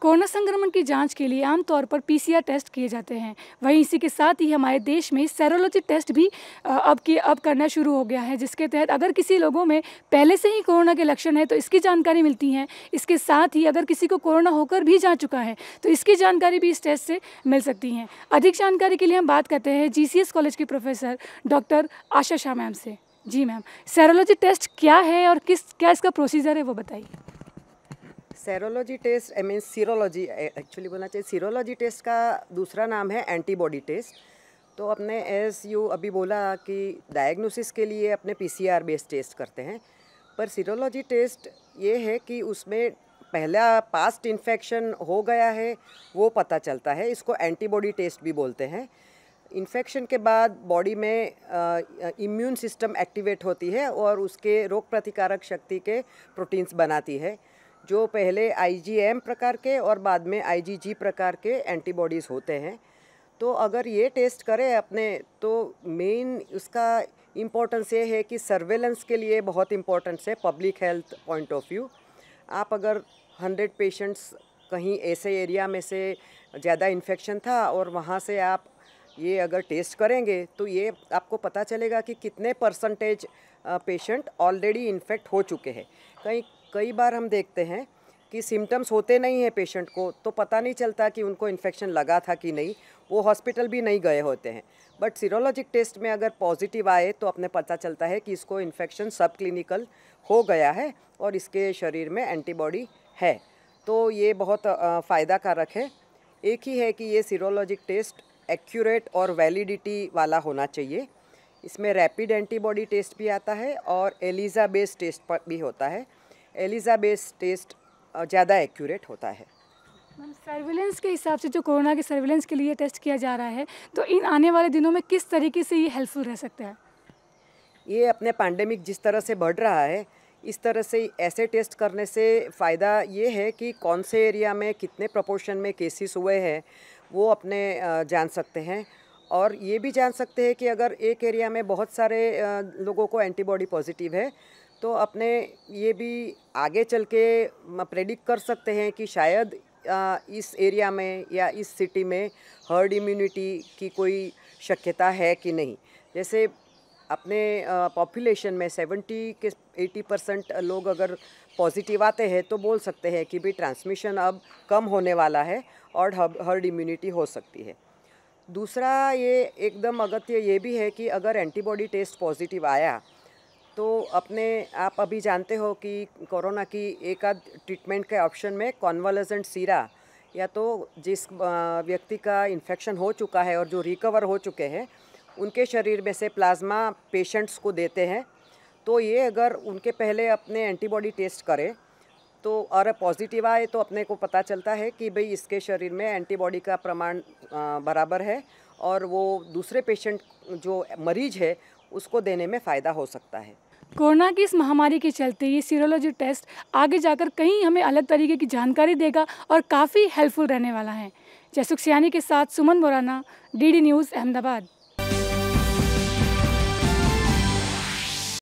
corona संक्रमण की जांच के लिए आमतौर पर पीसीआर टेस्ट किए जाते हैं वहीं इसी के साथ ही हमारे देश में सैरोलॉजी टेस्ट भी अब की अब करना शुरू हो गया है जिसके तहत अगर किसी लोगों में पहले से ही कोरोना के लक्षण है तो इसकी जानकारी मिलती है इसके साथ ही अगर किसी को कोरोना होकर भी जा चुका है तो इसकी जानकारी भी इस टेस्ट से मिल सकती हैं अधिक जानकारी के लिए हम बात करते हैं जी कॉलेज के professor doctor Asha Shah ma'am से जी मैम सैरोलॉजी टेस्ट क्या है और किस क्या इसका प्रोसीजर है वो बताइए serology test I mean serology actually बोलना चाहिए सीरोलॉजी टेस्ट का दूसरा नाम है एंटीबॉडी टेस्ट तो अपने एस यू अभी बोला कि डायग्नोसिस के लिए अपने पीसीआर बेस्ड टेस्ट करते हैं पर सीरोलॉजी टेस्ट ये है कि उसमें पहला पास्ट इन्फेक्शन हो गया है वो पता चलता है इसको एंटीबॉडी टेस्ट भी बोलते हैं इन्फेक्शन के बाद बॉडी में इम्यून सिस्टम एक्टिवेट होती है और उसके रोग प्रतिकारक शक्ति के प्रोटीन्स बनाती है जो पहले आईजीएम प्रकार के और बाद में आईजीजी प्रकार के एंटीबॉडीज़ होते हैं तो अगर ये टेस्ट करें अपने तो मेन उसका इम्पोर्टेंस ये है कि सर्वेलेंस के लिए बहुत इम्पोर्टेंस है public health point of view आप अगर हंड्रेड पेशेंट्स कहीं ऐसे एरिया में से ज़्यादा इन्फेक्शन था और वहाँ से आप ये अगर टेस्ट करेंगे तो ये आपको पता चलेगा कि कितने परसेंटेज पेशेंट ऑलरेडी इन्फेक्ट हो चुके हैं कहीं कई बार हम देखते हैं कि सिम्टम्स होते नहीं हैं पेशेंट को तो पता नहीं चलता कि उनको इन्फेक्शन लगा था कि नहीं वो हॉस्पिटल भी नहीं गए होते हैं बट सीरोलॉजिक टेस्ट में अगर पॉजिटिव आए तो अपने पता चलता है कि इसको इन्फेक्शन सब क्लिनिकल हो गया है और इसके शरीर में एंटीबॉडी है तो ये बहुत फ़ायदा कारक है एक ही है कि ये सीरोलॉजिक टेस्ट एक्यूरेट और वैलिडिटी वाला होना चाहिए इसमें रैपिड एंटीबॉडी टेस्ट भी आता है और एलिज़ा बेस्ड टेस्ट भी होता है एलिजाबेस टेस्ट uh, ज़्यादा एक्यूरेट होता है मैम सर्विलेंस के हिसाब से जो कोरोना के सर्विलेंस के लिए टेस्ट किया जा रहा है तो इन आने वाले दिनों में किस तरीके से ये हेल्पफुल रह सकता है ये अपने पैंडेमिक जिस तरह से बढ़ रहा है इस तरह से ऐसे टेस्ट करने से फ़ायदा ये है कि कौन से एरिया में कितने प्रपोर्शन में केसेस हुए हैं वो अपने uh, जान सकते हैं और ये भी जान सकते हैं कि अगर एक एरिया में बहुत सारे uh, लोगों को एंटीबॉडी पॉजिटिव है तो अपने ये भी आगे चल के प्रेडिक्ट कर सकते हैं कि शायद इस एरिया में या इस सिटी में हर्ड इम्यूनिटी की कोई शक्यता है कि नहीं जैसे अपने पॉपुलेशन में 70 के 80 परसेंट लोग अगर पॉजिटिव आते हैं तो बोल सकते हैं कि भी ट्रांसमिशन अब कम होने वाला है और हर्ड इम्यूनिटी हो सकती है दूसरा ये एकदम अगत्य ये भी है कि अगर एंटीबॉडी टेस्ट पॉजिटिव आया तो अपने आप अभी जानते हो कि कोरोना की एक आध ट्रीटमेंट के ऑप्शन में कॉन्वलजेंट सीरा या तो जिस व्यक्ति का इन्फेक्शन हो चुका है और जो रिकवर हो चुके हैं उनके शरीर में से प्लाज्मा पेशेंट्स को देते हैं तो ये अगर उनके पहले अपने एंटीबॉडी टेस्ट करें तो और पॉजिटिव आए तो अपने को पता चलता है कि भाई इसके शरीर में एंटीबॉडी का प्रमाण बराबर है और वो दूसरे पेशेंट जो मरीज है उसको देने में फ़ायदा हो सकता है कोरोना की इस महामारी के चलते ये सीरोलॉजी टेस्ट आगे जाकर कहीं हमें अलग तरीके की जानकारी देगा और काफ़ी हेल्पफुल रहने वाला है जयसुख सियानी के साथ सुमन बोराना डी न्यूज़ अहमदाबाद